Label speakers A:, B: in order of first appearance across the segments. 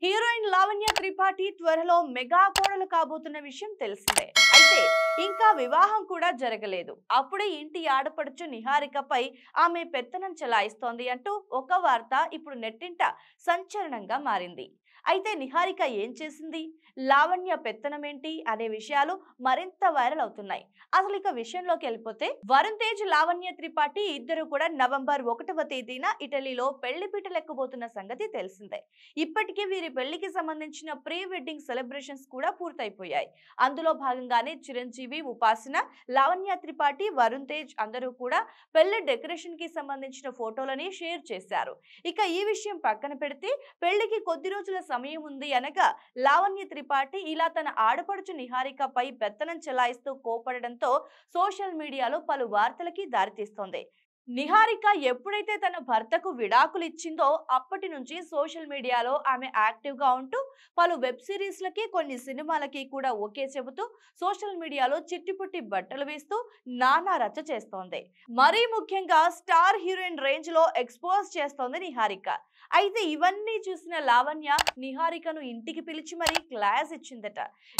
A: here Lavanya Tripathi త్వరలో mega కోడలు కాబోతున్న విషయం తెలిసిందే అయితే ఇంకా వివాహం కూడా జరగలేదు అప్పుడే ఇంటి ఆడపడుచు నిహారికపై ఆమె పెత్తనం చెలాయిస్తోంది అంటూ ఒక వార్త ఇప్పుడు నెట్టింట సంచలనంగా మారింది అయితే నిహారిక ఏం చేసింది లావణ్య పెత్తనం ఏంటి అనే విషయాలు మరింత వైరల్ అవుతున్నాయి అసలు ఇక విషయంలోకి వెళ్ళిపోతే వరుణ్ తేజ్ లావణ్య త్రిపాఠి ఇద్దరు కూడా నవంబర్ ఒకటవ తేదీన ఇటలీలో పెళ్లి లెక్కబోతున్న సంగతి తెలిసిందే ఇప్పటికే వీరి పెళ్లికి సంబంధించిన ప్రీ వెడ్డింగ్ సెలబ్రేషన్స్ కూడా పూర్తయిపోయాయి అందులో భాగంగానే చిరంజీవి ఉపాసన లావణ్య త్రిపాఠి వరుణ్ తేజ్ అందరూ కూడా పెళ్లి డెకరేషన్ కి సంబంధించిన ఫోటోలని షేర్ చేశారు ఇక ఈ విషయం పక్కన పెడితే పెళ్లికి కొద్ది రోజుల సమయం ఉంది అనగా లావణ్య త్రిపాఠి ఇలా తన ఆడపడుచు నిహారికపై పెత్తనం చెలాయిస్తూ కోపడడంతో సోషల్ మీడియాలో పలు వార్తలకి దారితీస్తోంది నిహారిక ఎప్పుడైతే తన భర్తకు విడాకులు ఇచ్చిందో అప్పటి నుంచి సోషల్ మీడియాలో ఆమె యాక్టివ్గా ఉంటూ పలు వెబ్ సిరీస్లకి కొన్ని సినిమాలకి కూడా ఓకే చెబుతూ సోషల్ మీడియాలో చిట్టిపుట్టి బట్టలు వేస్తూ నానా రచ్చ చేస్తోంది మరీ ముఖ్యంగా స్టార్ హీరోయిన్ రేంజ్లో ఎక్స్పోజ్ చేస్తోంది నిహారిక అయితే ఇవన్నీ చూసిన లావణ్య నిహారికను ఇంటికి పిలిచి మరీ క్లాస్ ఇచ్చిందట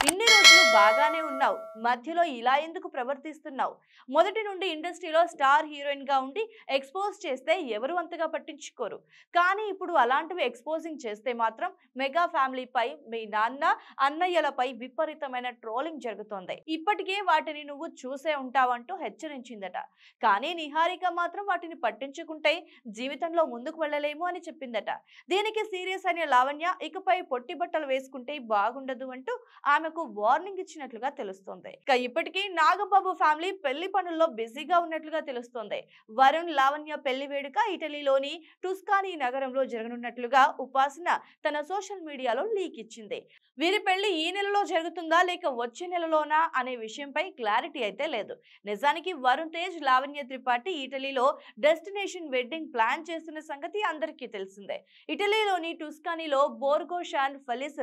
A: ఇన్ని రోజులు బాగానే ఉన్నావు మధ్యలో ఇలా ఎందుకు ప్రవర్తిస్తున్నావు మొదటి నుండి ఇండస్ట్రీలో స్టార్ హీరోయిన్గా ఉండి ఎక్స్పోజ్ చేస్తే ఎవరు అంతగా పట్టించుకోరు కానీ ఇప్పుడు అలాంటివి ఎక్స్పోజింగ్ చేస్తే మాత్రం మెగా ఫ్యామిలీపై మీ నాన్న అన్నయ్యలపై విపరీతమైన ట్రోలింగ్ జరుగుతోంది ఇప్పటికే వాటిని నువ్వు చూసే ఉంటావంటూ హెచ్చరించిందట కానీ నిహారిక మాత్రం వాటిని పట్టించుకుంటే జీవితంలో ముందుకు వెళ్ళలేము అని చెప్పింది జరిగిందట దీనికి సీరియస్ అయిన లావణ్య ఇకపై పొట్టి బట్టలు వేసుకుంటే బాగుండదు అంటూ ఆమెకు వార్నింగ్ ఇచ్చినట్లుగా తెలుస్తోంది ఇక ఇప్పటికీ నాగబాబు ఫ్యామిలీ పెళ్లి పనుల్లో బిజీగా ఉన్నట్లుగా తెలుస్తోంది వరుణ్ లావణ్య పెళ్లి వేడుక ఇటలీలోని టుస్కానీ నగరంలో జరగనున్నట్లుగా ఉపాసన తన సోషల్ మీడియాలో లీక్ ఇచ్చింది వీరి పెళ్లి ఈ నెలలో జరుగుతుందా లేక వచ్చే నెలలోనా అనే విషయంపై క్లారిటీ అయితే లేదు నిజానికి వరుణ్ తేజ్ లావణ్య త్రిపాఠి ఇటలీలో డెస్టినేషన్ వెడ్డింగ్ ప్లాన్ చేస్తున్న సంగతి అందరికీ తెలుసు చేసింది ఇటలీలోని టుస్కానీలో బోర్గో షాన్ ఫలిస్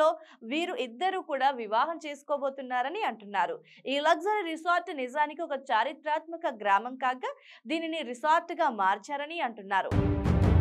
A: లో వీరు ఇద్దరు కూడా వివాహం చేసుకోబోతున్నారని అంటున్నారు ఈ లగ్జరీ రిసార్ట్ నిజానికి ఒక చారిత్రాత్మక గ్రామం కాక దీనిని రిసార్ట్ గా మార్చారని అంటున్నారు